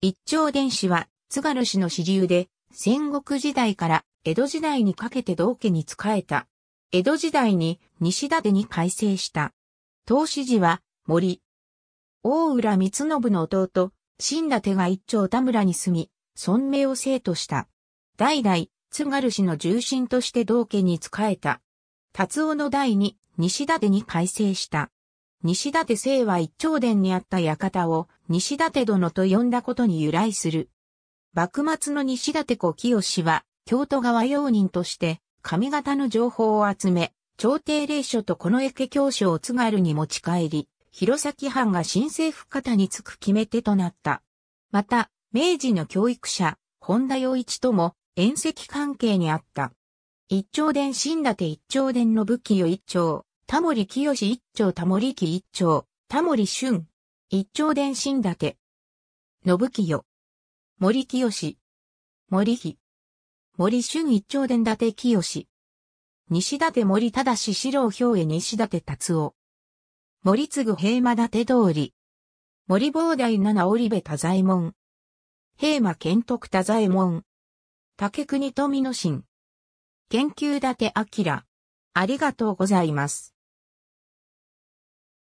一丁電子は津軽氏の支流で戦国時代から江戸時代にかけて道家に仕えた。江戸時代に西立に改正した。投資時は森。大浦光信の弟、新立が一丁田村に住み、尊名を生とした。代々、津軽氏の重臣として道家に仕えた。達夫の代に西立に改正した。西立聖は一丁殿にあった館を西立殿と呼んだことに由来する。幕末の西立子清は京都側用人として上方の情報を集め、朝廷霊書とこの駅教書を津軽に持ち帰り、弘前藩が新政府方につく決め手となった。また、明治の教育者、本田洋一とも、遠赤関係にあった。一丁殿新立一丁殿の武器を一丁、タモリ清一丁タモリ木一丁、タモリ俊。一丁伝心立て。信清。森清。森日。森春一丁伝立て清。西立森正四郎兵衛西立達夫。森次平馬立通り。森防大七織部多左衛門。平馬健徳多左衛門。竹国富之進。研究立て明。ありがとうございます。